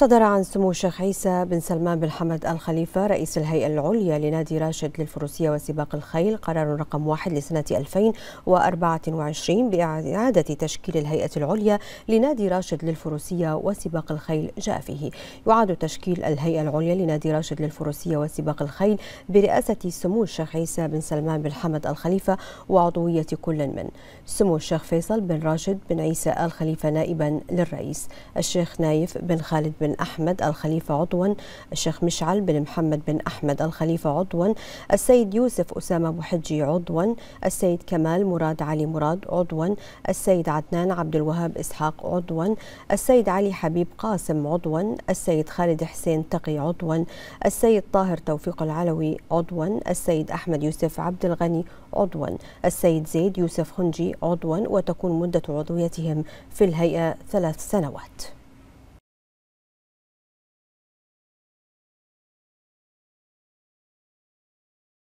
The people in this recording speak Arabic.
صدر عن سمو الشيخ عيسى بن سلمان بن حمد الخليفة رئيس الهيئة العليا لنادي راشد للفروسية وسباق الخيل قرار رقم واحد لسنة 2024 بإعادة تشكيل الهيئة العليا لنادي راشد للفروسية وسباق الخيل جاء فيه يعاد تشكيل الهيئة العليا لنادي راشد للفروسية وسباق الخيل برئاسة سمو الشيخ عيسى بن سلمان بن حمد الخليفة وعضوية كل من سمو الشيخ فيصل بن راشد بن عيسى الخليفة نائبا للرئيس الشيخ نايف بن خالد بن بن أحمد الخليفة عضوا الشيخ مشعل بن محمد بن أحمد الخليفة عضوا السيد يوسف أسامة بحجي عضوا السيد كمال مراد علي مراد عضوا السيد عدنان عبد الوهاب إسحاق عضوا السيد علي حبيب قاسم عضوا السيد خالد حسين تقي عضوا السيد طاهر توفيق العلوي عضوا السيد أحمد يوسف عبد الغني عضوا السيد زيد يوسف خنجي عضوا وتكون مدة عضويتهم في الهيئة ثلاث سنوات